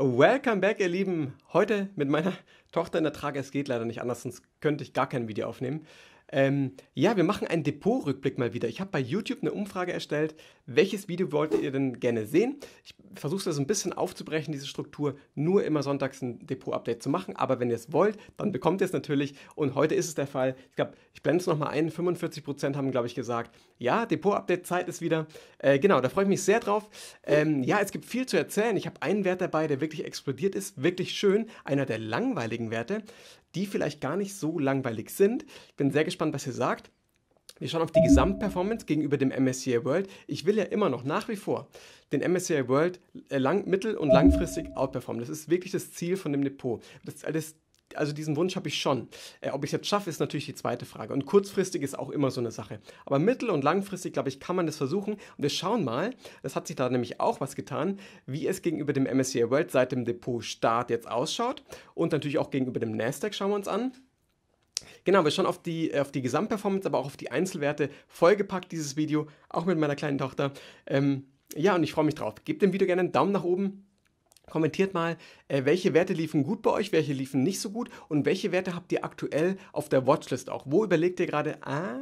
Welcome back, ihr Lieben. Heute mit meiner Tochter in der Trage. Es geht leider nicht anders, sonst könnte ich gar kein Video aufnehmen. Ähm, ja, wir machen einen Depot-Rückblick mal wieder. Ich habe bei YouTube eine Umfrage erstellt. Welches Video wollt ihr denn gerne sehen? Ich versuche das ein bisschen aufzubrechen, diese Struktur, nur immer sonntags ein Depot-Update zu machen. Aber wenn ihr es wollt, dann bekommt ihr es natürlich. Und heute ist es der Fall. Ich glaube, ich blende es nochmal ein. 45% haben, glaube ich, gesagt, ja, Depot-Update-Zeit ist wieder. Äh, genau, da freue ich mich sehr drauf. Ähm, ja, es gibt viel zu erzählen. Ich habe einen Wert dabei, der wirklich explodiert ist. Wirklich schön. Einer der langweiligen Werte die vielleicht gar nicht so langweilig sind. Ich bin sehr gespannt, was ihr sagt. Wir schauen auf die Gesamtperformance gegenüber dem MSCI World. Ich will ja immer noch nach wie vor den MSCI World äh, lang, mittel- und langfristig outperformen. Das ist wirklich das Ziel von dem Depot. Das, das also diesen Wunsch habe ich schon. Äh, ob ich es jetzt schaffe, ist natürlich die zweite Frage. Und kurzfristig ist auch immer so eine Sache. Aber mittel- und langfristig, glaube ich, kann man das versuchen. Und wir schauen mal, das hat sich da nämlich auch was getan, wie es gegenüber dem MSCI World seit dem Depot-Start jetzt ausschaut. Und natürlich auch gegenüber dem Nasdaq schauen wir uns an. Genau, wir schauen auf die, auf die Gesamtperformance, aber auch auf die Einzelwerte. Vollgepackt dieses Video, auch mit meiner kleinen Tochter. Ähm, ja, und ich freue mich drauf. Gebt dem Video gerne einen Daumen nach oben. Kommentiert mal, äh, welche Werte liefen gut bei euch, welche liefen nicht so gut und welche Werte habt ihr aktuell auf der Watchlist auch? Wo überlegt ihr gerade, ah,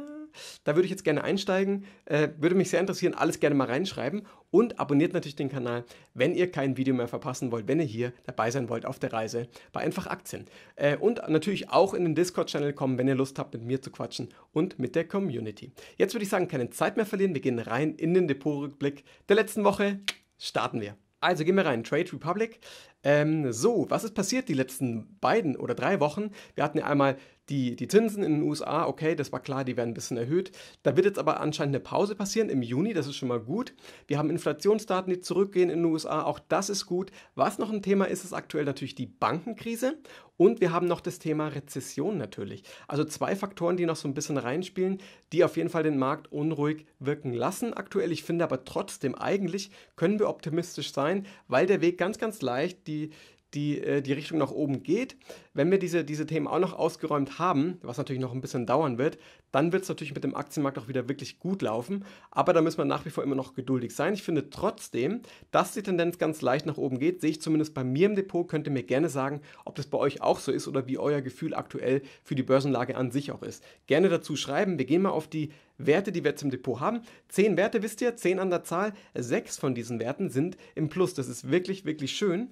da würde ich jetzt gerne einsteigen, äh, würde mich sehr interessieren, alles gerne mal reinschreiben und abonniert natürlich den Kanal, wenn ihr kein Video mehr verpassen wollt, wenn ihr hier dabei sein wollt auf der Reise bei Einfach Aktien. Äh, und natürlich auch in den Discord-Channel kommen, wenn ihr Lust habt, mit mir zu quatschen und mit der Community. Jetzt würde ich sagen, keine Zeit mehr verlieren, wir gehen rein in den Depotrückblick der letzten Woche. Starten wir. Also gehen wir rein. Trade Republic. Ähm, so, was ist passiert die letzten beiden oder drei Wochen? Wir hatten ja einmal die, die Zinsen in den USA, okay, das war klar, die werden ein bisschen erhöht. Da wird jetzt aber anscheinend eine Pause passieren im Juni, das ist schon mal gut. Wir haben Inflationsdaten, die zurückgehen in den USA, auch das ist gut. Was noch ein Thema ist, ist aktuell natürlich die Bankenkrise und wir haben noch das Thema Rezession natürlich. Also zwei Faktoren, die noch so ein bisschen reinspielen, die auf jeden Fall den Markt unruhig wirken lassen aktuell. Ich finde aber trotzdem, eigentlich können wir optimistisch sein, weil der Weg ganz, ganz leicht die, die, äh, die Richtung nach oben geht. Wenn wir diese, diese Themen auch noch ausgeräumt haben, was natürlich noch ein bisschen dauern wird, dann wird es natürlich mit dem Aktienmarkt auch wieder wirklich gut laufen. Aber da müssen wir nach wie vor immer noch geduldig sein. Ich finde trotzdem, dass die Tendenz ganz leicht nach oben geht, sehe ich zumindest bei mir im Depot. Könnt ihr mir gerne sagen, ob das bei euch auch so ist oder wie euer Gefühl aktuell für die Börsenlage an sich auch ist. Gerne dazu schreiben. Wir gehen mal auf die Werte, die wir jetzt im Depot haben. Zehn Werte, wisst ihr, zehn an der Zahl. Sechs von diesen Werten sind im Plus. Das ist wirklich, wirklich schön.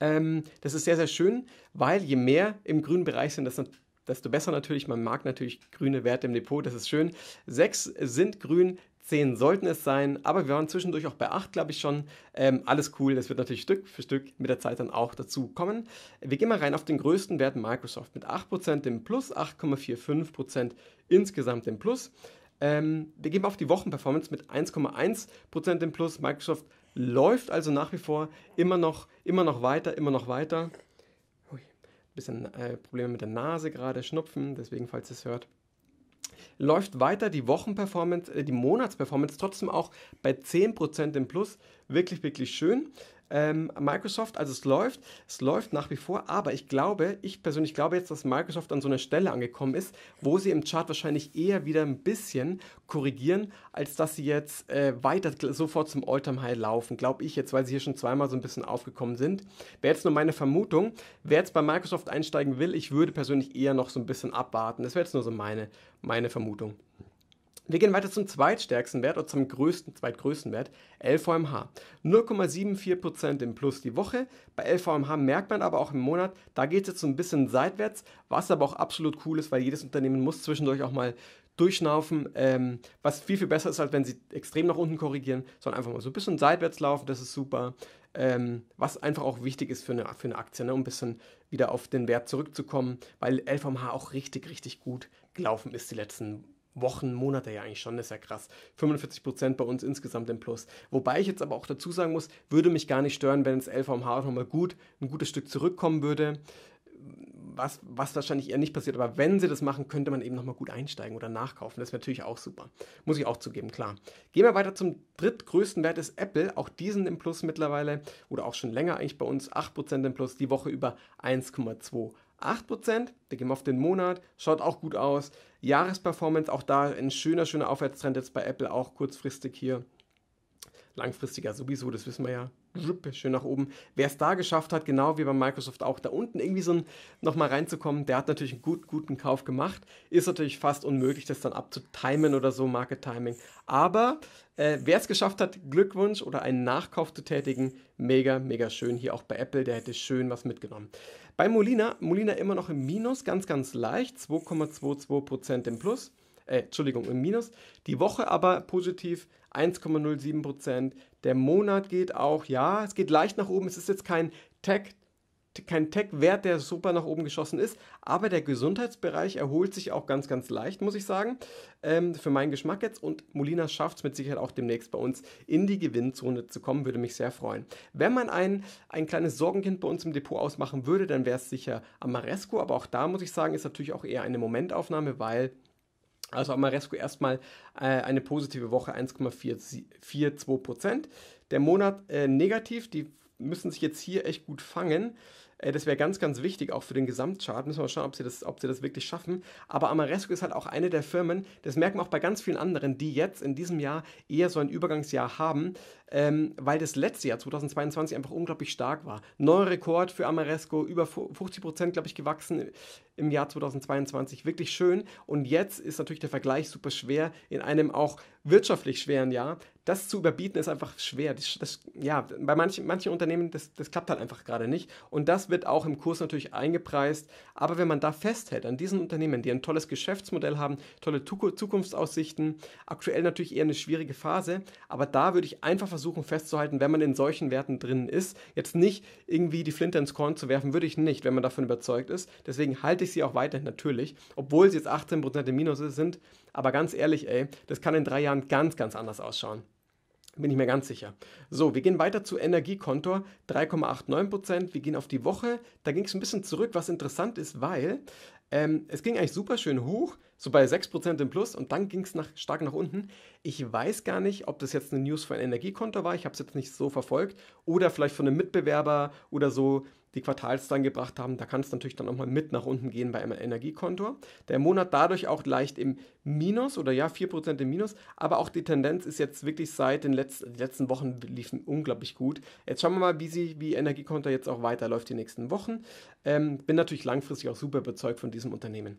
Ähm, das ist sehr, sehr schön, weil je mehr im grünen Bereich sind, desto besser natürlich. Man mag natürlich grüne Werte im Depot, das ist schön. Sechs sind grün, zehn sollten es sein, aber wir waren zwischendurch auch bei acht, glaube ich schon. Ähm, alles cool, das wird natürlich Stück für Stück mit der Zeit dann auch dazu kommen. Wir gehen mal rein auf den größten Wert Microsoft mit 8% im Plus, 8,45% insgesamt im Plus. Ähm, wir gehen auf die Wochenperformance mit 1,1% im Plus, Microsoft läuft also nach wie vor immer noch, immer noch weiter, immer noch weiter. Ui, bisschen äh, Probleme mit der Nase gerade, Schnupfen, deswegen, falls ihr es hört. Läuft weiter die Wochenperformance, äh, die Monatsperformance trotzdem auch bei 10% im Plus. Wirklich, wirklich schön ähm, Microsoft. Also es läuft, es läuft nach wie vor, aber ich glaube, ich persönlich glaube jetzt, dass Microsoft an so einer Stelle angekommen ist, wo sie im Chart wahrscheinlich eher wieder ein bisschen korrigieren, als dass sie jetzt äh, weiter sofort zum All-Time-High laufen, glaube ich jetzt, weil sie hier schon zweimal so ein bisschen aufgekommen sind. Wäre jetzt nur meine Vermutung, wer jetzt bei Microsoft einsteigen will, ich würde persönlich eher noch so ein bisschen abwarten. Das wäre jetzt nur so meine, meine Vermutung. Wir gehen weiter zum zweitstärksten Wert oder zum größten, zweitgrößten Wert, LVMH. 0,74% im Plus die Woche. Bei LVMH merkt man aber auch im Monat, da geht es jetzt so ein bisschen seitwärts, was aber auch absolut cool ist, weil jedes Unternehmen muss zwischendurch auch mal durchschnaufen, ähm, was viel, viel besser ist, als wenn sie extrem nach unten korrigieren, sondern einfach mal so ein bisschen seitwärts laufen, das ist super. Ähm, was einfach auch wichtig ist für eine, für eine Aktie, ne? um ein bisschen wieder auf den Wert zurückzukommen, weil LVMH auch richtig, richtig gut gelaufen ist die letzten Wochen. Wochen, Monate ja eigentlich schon, das ist ja krass. 45% Prozent bei uns insgesamt im Plus. Wobei ich jetzt aber auch dazu sagen muss, würde mich gar nicht stören, wenn das LVMH auch nochmal gut, ein gutes Stück zurückkommen würde. Was, was wahrscheinlich eher nicht passiert, aber wenn sie das machen, könnte man eben nochmal gut einsteigen oder nachkaufen. Das ist natürlich auch super. Muss ich auch zugeben, klar. Gehen wir weiter zum drittgrößten Wert ist Apple. Auch diesen im Plus mittlerweile oder auch schon länger eigentlich bei uns 8% im Plus, die Woche über 1,2 8%, Wir gehen wir auf den Monat, schaut auch gut aus. Jahresperformance, auch da ein schöner, schöner Aufwärtstrend jetzt bei Apple, auch kurzfristig hier. Langfristiger sowieso, das wissen wir ja schön nach oben. Wer es da geschafft hat, genau wie bei Microsoft auch da unten irgendwie so nochmal reinzukommen, der hat natürlich einen gut, guten Kauf gemacht. Ist natürlich fast unmöglich, das dann abzutimen oder so, Market Timing. Aber äh, wer es geschafft hat, Glückwunsch oder einen Nachkauf zu tätigen, mega, mega schön. Hier auch bei Apple, der hätte schön was mitgenommen. Bei Molina, Molina immer noch im Minus, ganz, ganz leicht, 2,22% im Plus. Äh, Entschuldigung, im Minus. Die Woche aber positiv 1,07%. Der Monat geht auch, ja, es geht leicht nach oben. Es ist jetzt kein Tech, kein Tech-Wert, der super nach oben geschossen ist, aber der Gesundheitsbereich erholt sich auch ganz, ganz leicht, muss ich sagen, ähm, für meinen Geschmack jetzt. Und Molina schafft es mit Sicherheit auch demnächst bei uns in die Gewinnzone zu kommen, würde mich sehr freuen. Wenn man ein, ein kleines Sorgenkind bei uns im Depot ausmachen würde, dann wäre es sicher Amaresco, aber auch da muss ich sagen, ist natürlich auch eher eine Momentaufnahme, weil also Amaresco erstmal äh, eine positive Woche 1,42 Der Monat äh, negativ, die müssen sich jetzt hier echt gut fangen. Äh, das wäre ganz, ganz wichtig, auch für den Gesamtchart. Müssen wir mal schauen, ob sie, das, ob sie das wirklich schaffen. Aber Amaresco ist halt auch eine der Firmen, das merken wir auch bei ganz vielen anderen, die jetzt in diesem Jahr eher so ein Übergangsjahr haben, ähm, weil das letzte Jahr 2022 einfach unglaublich stark war. Neuer Rekord für Amaresco, über 50 Prozent, glaube ich, gewachsen im Jahr 2022. Wirklich schön. Und jetzt ist natürlich der Vergleich super schwer in einem auch wirtschaftlich schweren Jahr, das zu überbieten ist einfach schwer. Das, das, ja, bei manchen, manchen Unternehmen, das, das klappt halt einfach gerade nicht. Und das wird auch im Kurs natürlich eingepreist. Aber wenn man da festhält an diesen Unternehmen, die ein tolles Geschäftsmodell haben, tolle Zukunftsaussichten, aktuell natürlich eher eine schwierige Phase, aber da würde ich einfach versuchen festzuhalten, wenn man in solchen Werten drin ist, jetzt nicht irgendwie die Flinte ins Korn zu werfen, würde ich nicht, wenn man davon überzeugt ist. Deswegen halte ich sie auch weiterhin natürlich, obwohl sie jetzt 18% im Minus sind, aber ganz ehrlich, ey, das kann in drei Jahren ganz, ganz anders ausschauen. Bin ich mir ganz sicher. So, wir gehen weiter zu Energiekontor, 3,89%. Wir gehen auf die Woche. Da ging es ein bisschen zurück, was interessant ist, weil ähm, es ging eigentlich super schön hoch, so bei 6% im Plus und dann ging es nach, stark nach unten. Ich weiß gar nicht, ob das jetzt eine News von Energiekontor war, ich habe es jetzt nicht so verfolgt, oder vielleicht von einem Mitbewerber oder so die Quartals Quartalszahlen gebracht haben, da kann es natürlich dann auch mal mit nach unten gehen bei einem Energiekonto. Der Monat dadurch auch leicht im Minus oder ja, 4% im Minus, aber auch die Tendenz ist jetzt wirklich seit den letzten, letzten Wochen liefen unglaublich gut. Jetzt schauen wir mal, wie, sie, wie Energiekonto jetzt auch weiterläuft die nächsten Wochen. Ähm, bin natürlich langfristig auch super überzeugt von diesem Unternehmen.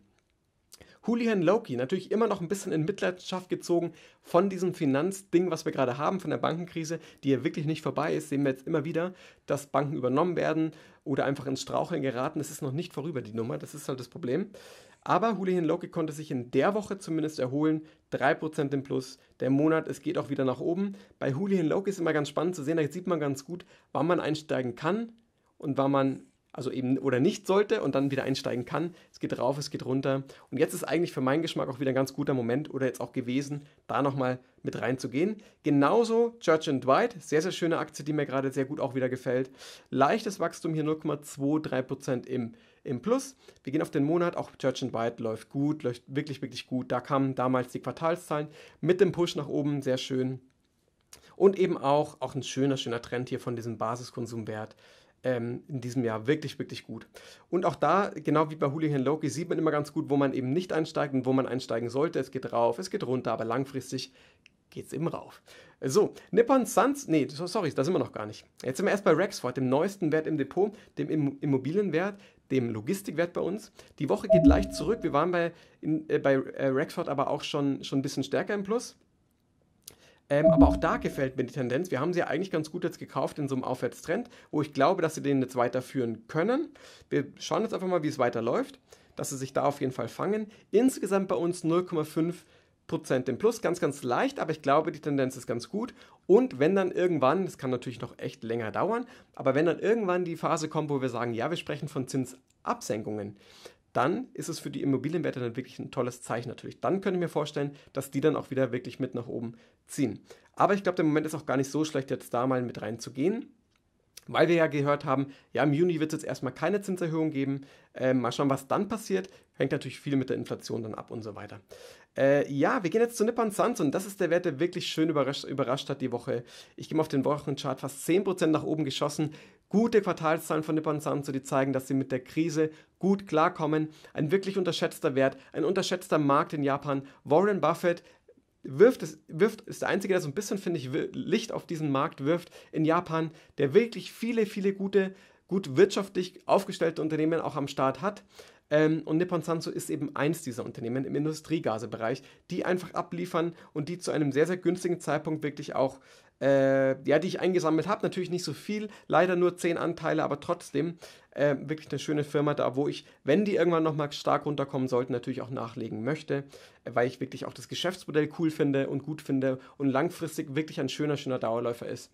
Julian Loki natürlich immer noch ein bisschen in Mitleidenschaft gezogen von diesem Finanzding, was wir gerade haben, von der Bankenkrise, die ja wirklich nicht vorbei ist. Sehen wir jetzt immer wieder, dass Banken übernommen werden oder einfach ins Straucheln geraten. Es ist noch nicht vorüber, die Nummer. Das ist halt das Problem. Aber Julian Loki konnte sich in der Woche zumindest erholen. 3% im Plus. Der Monat, es geht auch wieder nach oben. Bei Julian Loki ist immer ganz spannend zu sehen. Da sieht man ganz gut, wann man einsteigen kann und wann man also eben oder nicht sollte und dann wieder einsteigen kann. Es geht rauf, es geht runter. Und jetzt ist eigentlich für meinen Geschmack auch wieder ein ganz guter Moment oder jetzt auch gewesen, da nochmal mit reinzugehen. Genauso Church and Dwight, sehr, sehr schöne Aktie, die mir gerade sehr gut auch wieder gefällt. Leichtes Wachstum hier 0,23% im, im Plus. Wir gehen auf den Monat, auch Church and Dwight läuft gut, läuft wirklich, wirklich gut. Da kamen damals die Quartalszahlen mit dem Push nach oben, sehr schön. Und eben auch, auch ein schöner, schöner Trend hier von diesem Basiskonsumwert ähm, in diesem Jahr wirklich, wirklich gut. Und auch da, genau wie bei Hooligan Loki, sieht man immer ganz gut, wo man eben nicht einsteigt und wo man einsteigen sollte. Es geht rauf, es geht runter, aber langfristig geht es eben rauf. So, Nippon Suns, nee, sorry, das sind wir noch gar nicht. Jetzt sind wir erst bei Rexford, dem neuesten Wert im Depot, dem Immobilienwert, dem Logistikwert bei uns. Die Woche geht leicht zurück. Wir waren bei, in, äh, bei äh, Rexford aber auch schon, schon ein bisschen stärker im Plus. Ähm, aber auch da gefällt mir die Tendenz. Wir haben sie ja eigentlich ganz gut jetzt gekauft in so einem Aufwärtstrend, wo ich glaube, dass sie den jetzt weiterführen können. Wir schauen jetzt einfach mal, wie es weiterläuft, dass sie sich da auf jeden Fall fangen. Insgesamt bei uns 0,5 Prozent im Plus, ganz, ganz leicht, aber ich glaube, die Tendenz ist ganz gut. Und wenn dann irgendwann, das kann natürlich noch echt länger dauern, aber wenn dann irgendwann die Phase kommt, wo wir sagen, ja, wir sprechen von Zinsabsenkungen, dann ist es für die Immobilienwerte dann wirklich ein tolles Zeichen natürlich. Dann könnte ich mir vorstellen, dass die dann auch wieder wirklich mit nach oben ziehen. Aber ich glaube, der Moment ist auch gar nicht so schlecht, jetzt da mal mit reinzugehen. Weil wir ja gehört haben, ja, im Juni wird es jetzt erstmal keine Zinserhöhung geben. Äh, mal schauen, was dann passiert. Hängt natürlich viel mit der Inflation dann ab und so weiter. Äh, ja, wir gehen jetzt zu Nippon und Das ist der Wert, der wirklich schön überrascht, überrascht hat die Woche. Ich gehe mal auf den Wochenchart fast 10% nach oben geschossen. Gute Quartalszahlen von Nippon Sanso, die zeigen, dass sie mit der Krise gut klarkommen. Ein wirklich unterschätzter Wert, ein unterschätzter Markt in Japan. Warren Buffett wirft, es, wirft ist der Einzige, der so ein bisschen, finde ich, Licht auf diesen Markt wirft in Japan, der wirklich viele, viele gute, gut wirtschaftlich aufgestellte Unternehmen auch am Start hat. Ähm, und Nippon Sanso ist eben eins dieser Unternehmen im Industriegasebereich, die einfach abliefern und die zu einem sehr, sehr günstigen Zeitpunkt wirklich auch äh, ja, die ich eingesammelt habe. Natürlich nicht so viel, leider nur 10 Anteile, aber trotzdem äh, wirklich eine schöne Firma da, wo ich, wenn die irgendwann nochmal stark runterkommen sollten, natürlich auch nachlegen möchte, weil ich wirklich auch das Geschäftsmodell cool finde und gut finde und langfristig wirklich ein schöner, schöner Dauerläufer ist.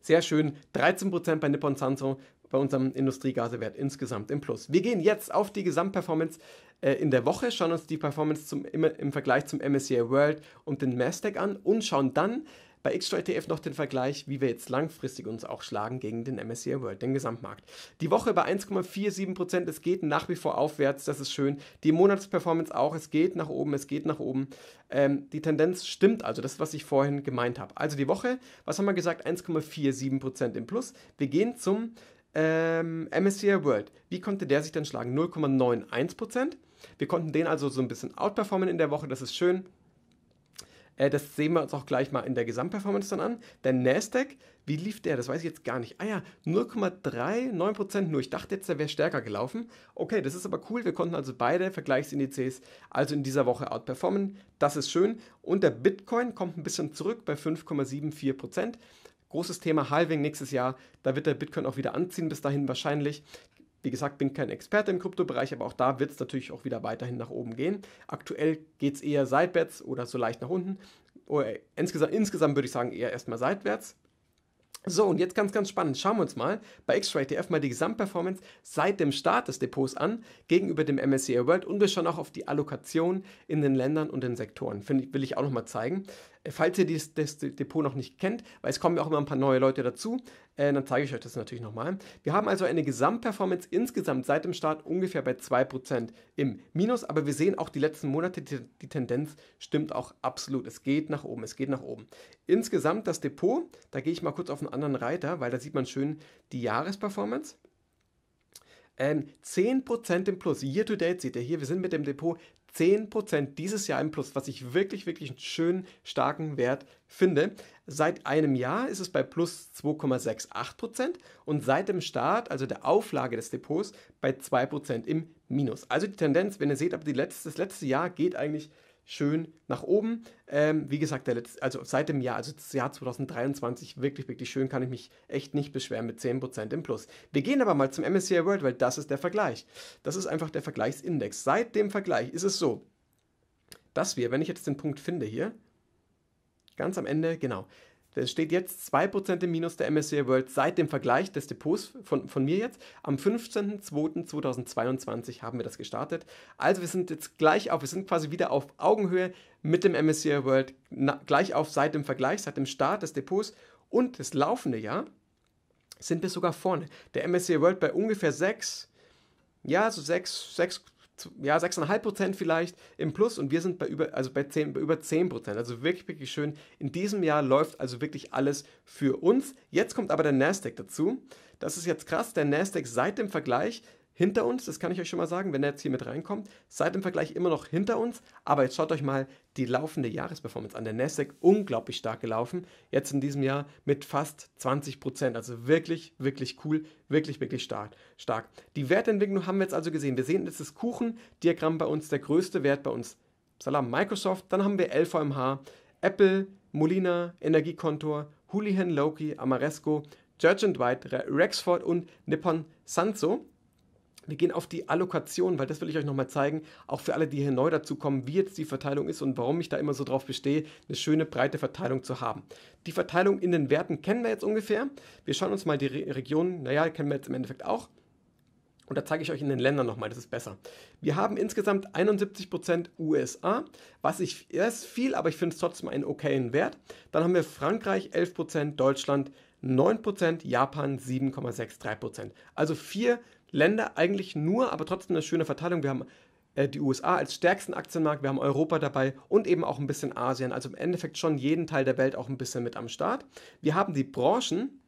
Sehr schön, 13% bei Nippon Sanso, bei unserem Industriegasewert insgesamt im Plus. Wir gehen jetzt auf die Gesamtperformance äh, in der Woche, schauen uns die Performance zum, im, im Vergleich zum MSCI World und den Nasdaq an und schauen dann bei Extra ETF noch den Vergleich, wie wir jetzt langfristig uns auch schlagen gegen den MSCI World, den Gesamtmarkt. Die Woche bei 1,47 es geht nach wie vor aufwärts, das ist schön. Die Monatsperformance auch, es geht nach oben, es geht nach oben. Ähm, die Tendenz stimmt also, das, was ich vorhin gemeint habe. Also die Woche, was haben wir gesagt, 1,47 im Plus. Wir gehen zum ähm, MSCI World. Wie konnte der sich dann schlagen? 0,91 Wir konnten den also so ein bisschen outperformen in der Woche, das ist schön. Äh, das sehen wir uns auch gleich mal in der Gesamtperformance dann an. Der Nasdaq, wie lief der? Das weiß ich jetzt gar nicht. Ah ja, 0,39% nur. Ich dachte jetzt, der wäre stärker gelaufen. Okay, das ist aber cool. Wir konnten also beide Vergleichsindizes also in dieser Woche outperformen. Das ist schön. Und der Bitcoin kommt ein bisschen zurück bei 5,74%. Großes Thema Halving nächstes Jahr. Da wird der Bitcoin auch wieder anziehen, bis dahin wahrscheinlich. Wie gesagt, bin kein Experte im Kryptobereich, aber auch da wird es natürlich auch wieder weiterhin nach oben gehen. Aktuell geht es eher seitwärts oder so leicht nach unten. Oder oh, äh, insgesamt, insgesamt würde ich sagen, eher erstmal seitwärts. So, und jetzt ganz, ganz spannend. Schauen wir uns mal bei X-Ray mal die Gesamtperformance seit dem Start des Depots an gegenüber dem MSCI World und wir schauen auch auf die Allokation in den Ländern und den Sektoren. Finde, will ich auch nochmal zeigen. Falls ihr dies, das Depot noch nicht kennt, weil es kommen ja auch immer ein paar neue Leute dazu, äh, dann zeige ich euch das natürlich nochmal. Wir haben also eine Gesamtperformance insgesamt seit dem Start ungefähr bei 2% im Minus, aber wir sehen auch die letzten Monate, die, die Tendenz stimmt auch absolut. Es geht nach oben, es geht nach oben. Insgesamt das Depot, da gehe ich mal kurz auf einen anderen Reiter, weil da sieht man schön die Jahresperformance. Ähm, 10% im Plus. Year to date seht ihr hier, wir sind mit dem Depot 10% dieses Jahr im Plus, was ich wirklich, wirklich einen schönen, starken Wert finde. Seit einem Jahr ist es bei plus 2,68% und seit dem Start, also der Auflage des Depots, bei 2% im Minus. Also die Tendenz, wenn ihr seht, aber letzte, das letzte Jahr geht eigentlich schön nach oben. Ähm, wie gesagt, der letzte, also seit dem Jahr, also das Jahr 2023, wirklich, wirklich schön, kann ich mich echt nicht beschweren mit 10% im Plus. Wir gehen aber mal zum MSCI World, weil das ist der Vergleich. Das ist einfach der Vergleichsindex. Seit dem Vergleich ist es so, dass wir, wenn ich jetzt den Punkt finde hier, ganz am Ende, genau, es steht jetzt 2% im Minus der MSCI World seit dem Vergleich des Depots von, von mir jetzt. Am 15.02.2022 haben wir das gestartet. Also wir sind jetzt gleich auf, wir sind quasi wieder auf Augenhöhe mit dem MSCI World, na, gleich auf seit dem Vergleich, seit dem Start des Depots und das laufende Jahr sind wir sogar vorne. Der MSCI World bei ungefähr 6, ja, so 6, 6, ja, 6,5 Prozent vielleicht im Plus und wir sind bei über, also bei 10, bei über 10 Prozent. Also wirklich, wirklich schön. In diesem Jahr läuft also wirklich alles für uns. Jetzt kommt aber der Nasdaq dazu. Das ist jetzt krass. Der Nasdaq seit dem Vergleich hinter uns, das kann ich euch schon mal sagen, wenn ihr jetzt hier mit reinkommt, seid im Vergleich immer noch hinter uns, aber jetzt schaut euch mal die laufende Jahresperformance an. Der Nasdaq unglaublich stark gelaufen, jetzt in diesem Jahr mit fast 20 Prozent, also wirklich, wirklich cool, wirklich, wirklich stark. stark. Die Wertentwicklung haben wir jetzt also gesehen. Wir sehen, das ist Kuchendiagramm bei uns, der größte Wert bei uns, Salam Microsoft, dann haben wir LVMH, Apple, Molina, Energiekontor, Houlihan Loki, Amaresco, Church White, Rexford und Nippon Sanso. Wir gehen auf die Allokation, weil das will ich euch nochmal zeigen, auch für alle, die hier neu dazu kommen, wie jetzt die Verteilung ist und warum ich da immer so drauf bestehe, eine schöne breite Verteilung zu haben. Die Verteilung in den Werten kennen wir jetzt ungefähr. Wir schauen uns mal die Re Regionen, naja, kennen wir jetzt im Endeffekt auch. Und da zeige ich euch in den Ländern nochmal, das ist besser. Wir haben insgesamt 71% USA, was ich, das ist viel, aber ich finde es trotzdem einen okayen Wert. Dann haben wir Frankreich 11%, Deutschland 9%, Japan 7,63%. Also vier Länder eigentlich nur, aber trotzdem eine schöne Verteilung. Wir haben äh, die USA als stärksten Aktienmarkt, wir haben Europa dabei und eben auch ein bisschen Asien. Also im Endeffekt schon jeden Teil der Welt auch ein bisschen mit am Start. Wir haben die Branchen,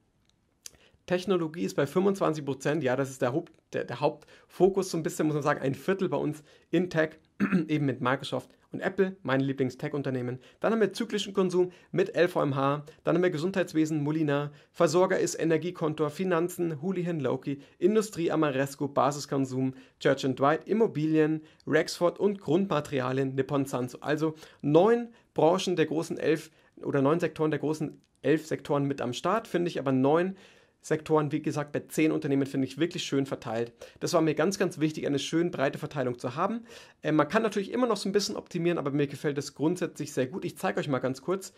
Technologie ist bei 25 Prozent, ja, das ist der, Haupt, der, der, Hauptfokus, so ein bisschen muss man sagen, ein Viertel bei uns in Tech, eben mit Microsoft, und Apple, mein Lieblings-Tech-Unternehmen. Dann haben wir zyklischen Konsum mit LVMH, dann haben wir Gesundheitswesen, Molina, Versorger ist Energiekontor, Finanzen, Houlihan Loki, Industrie Amaresco, Basiskonsum, Church and Dwight, Immobilien, Rexford und Grundmaterialien Nippon Sanso. Also neun Branchen der großen elf oder neun Sektoren der großen elf Sektoren mit am Start, finde ich aber neun Sektoren, wie gesagt, bei zehn Unternehmen finde ich wirklich schön verteilt. Das war mir ganz, ganz wichtig, eine schön breite Verteilung zu haben. Äh, man kann natürlich immer noch so ein bisschen optimieren, aber mir gefällt das grundsätzlich sehr gut. Ich zeige euch mal ganz kurz.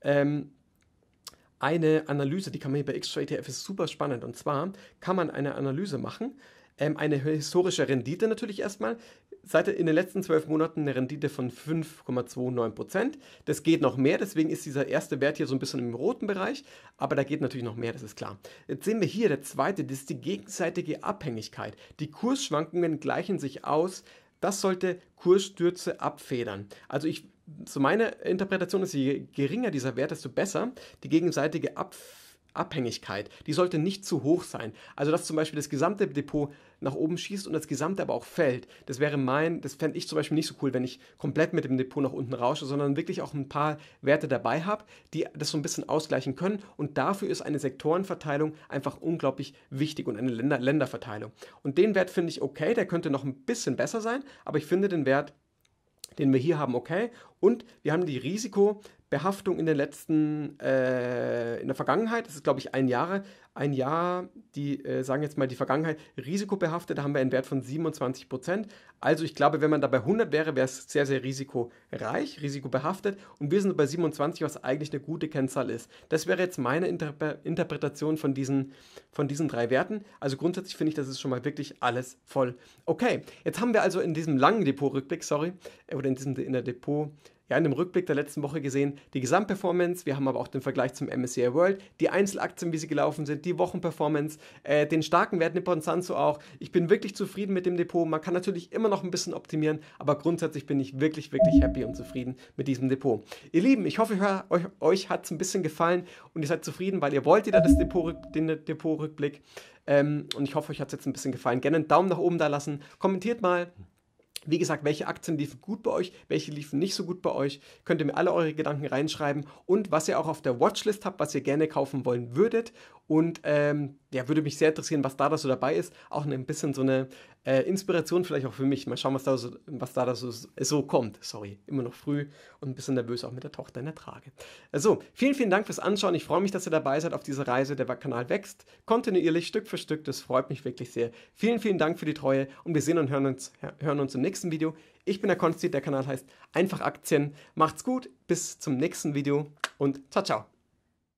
Ähm, eine Analyse, die kann man hier bei X-Trade ist super spannend. Und zwar kann man eine Analyse machen, ähm, eine historische Rendite natürlich erstmal, seit in den letzten zwölf Monaten eine Rendite von 5,29 Prozent. Das geht noch mehr, deswegen ist dieser erste Wert hier so ein bisschen im roten Bereich, aber da geht natürlich noch mehr, das ist klar. Jetzt sehen wir hier, der zweite, das ist die gegenseitige Abhängigkeit. Die Kursschwankungen gleichen sich aus. Das sollte Kursstürze abfedern. Also ich, so meine Interpretation ist, je geringer dieser Wert, desto besser. Die gegenseitige Abfederung Abhängigkeit, die sollte nicht zu hoch sein. Also dass zum Beispiel das gesamte Depot nach oben schießt und das gesamte aber auch fällt. Das wäre mein, das fände ich zum Beispiel nicht so cool, wenn ich komplett mit dem Depot nach unten rausche, sondern wirklich auch ein paar Werte dabei habe, die das so ein bisschen ausgleichen können. Und dafür ist eine Sektorenverteilung einfach unglaublich wichtig und eine Länder Länderverteilung. Und den Wert finde ich okay, der könnte noch ein bisschen besser sein, aber ich finde den Wert den wir hier haben, okay. Und wir haben die Risiko, Behaftung in der letzten, äh, in der Vergangenheit, das ist glaube ich ein Jahr, ein Jahr, die äh, sagen jetzt mal die Vergangenheit, risikobehaftet, da haben wir einen Wert von 27 Prozent. Also ich glaube, wenn man da bei 100 wäre, wäre es sehr, sehr risikoreich, risikobehaftet und wir sind bei 27, was eigentlich eine gute Kennzahl ist. Das wäre jetzt meine Interpre Interpretation von diesen, von diesen drei Werten. Also grundsätzlich finde ich, das ist schon mal wirklich alles voll. Okay, jetzt haben wir also in diesem langen Depot-Rückblick, sorry, äh, oder in, diesem, in der Depot- rückblick ja in dem Rückblick der letzten Woche gesehen, die Gesamtperformance, wir haben aber auch den Vergleich zum MSCI World, die Einzelaktien, wie sie gelaufen sind, die Wochenperformance, äh, den starken Wert Nippon Sanso auch. Ich bin wirklich zufrieden mit dem Depot. Man kann natürlich immer noch ein bisschen optimieren, aber grundsätzlich bin ich wirklich, wirklich happy und zufrieden mit diesem Depot. Ihr Lieben, ich hoffe, euch, euch hat es ein bisschen gefallen und ihr seid zufrieden, weil ihr wollt ja das Depot, den Depotrückblick. Ähm, und ich hoffe, euch hat es jetzt ein bisschen gefallen. Gerne einen Daumen nach oben da lassen. Kommentiert mal, wie gesagt, welche Aktien liefen gut bei euch, welche liefen nicht so gut bei euch, könnt ihr mir alle eure Gedanken reinschreiben und was ihr auch auf der Watchlist habt, was ihr gerne kaufen wollen würdet. Und ähm, ja, würde mich sehr interessieren, was da so dabei ist. Auch ein bisschen so eine äh, Inspiration vielleicht auch für mich. Mal schauen, was da so, was da so, so kommt. Sorry, immer noch früh und ein bisschen nervös auch mit der Tochter in der Trage. Also, vielen, vielen Dank fürs Anschauen. Ich freue mich, dass ihr dabei seid auf dieser Reise. Der Kanal wächst kontinuierlich, Stück für Stück. Das freut mich wirklich sehr. Vielen, vielen Dank für die Treue und wir sehen und hören uns, hören uns im nächsten Video. Ich bin der Konsti, der Kanal heißt Einfach Aktien. Macht's gut, bis zum nächsten Video und ciao, ciao.